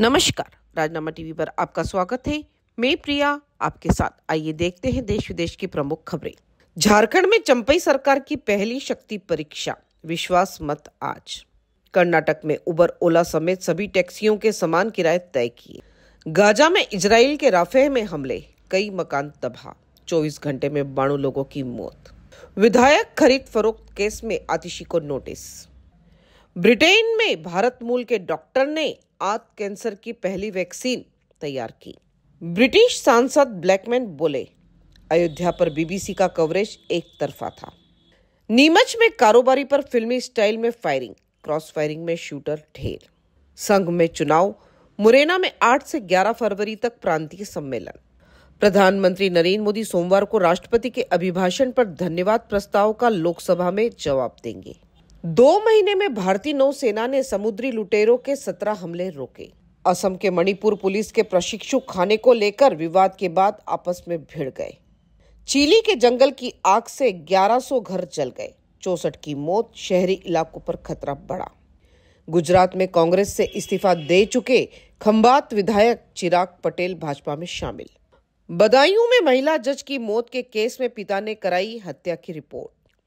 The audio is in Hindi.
नमस्कार राजनामा टीवी पर आपका स्वागत है मैं प्रिया आपके साथ आइए देखते हैं देश विदेश की प्रमुख खबरें झारखंड में चंपई सरकार की पहली शक्ति परीक्षा विश्वास मत आज कर्नाटक में उबर ओला समेत सभी टैक्सियों के समान किराए तय किए गाजा में इसराइल के राफे में हमले कई मकान तबाह चौबीस घंटे में बाणु लोगों की मौत विधायक खरीद फरोख्त केस में आतिशी को नोटिस ब्रिटेन में भारत मूल के डॉक्टर ने आत कैंसर की पहली वैक्सीन तैयार की ब्रिटिश सांसद ब्लैकमैन बोले अयोध्या पर बीबीसी का कवरेज एक तरफा था नीमच में कारोबारी पर फिल्मी स्टाइल में फायरिंग क्रॉस फायरिंग में शूटर ढेर संघ में चुनाव मुरैना में 8 से 11 फरवरी तक प्रांतीय सम्मेलन प्रधानमंत्री नरेंद्र मोदी सोमवार को राष्ट्रपति के अभिभाषण पर धन्यवाद प्रस्ताव का लोकसभा में जवाब देंगे दो महीने में भारतीय नौसेना ने समुद्री लुटेरों के सत्रह हमले रोके असम के मणिपुर पुलिस के प्रशिक्षु खाने को लेकर विवाद के बाद आपस में भिड़ गए चीली के जंगल की आग से 1100 घर जल गए चौसठ की मौत शहरी इलाकों पर खतरा बढ़ा गुजरात में कांग्रेस से इस्तीफा दे चुके खंबात विधायक चिराग पटेल भाजपा में शामिल बदायूं में महिला जज की मौत के केस में पिता ने कराई हत्या की रिपोर्ट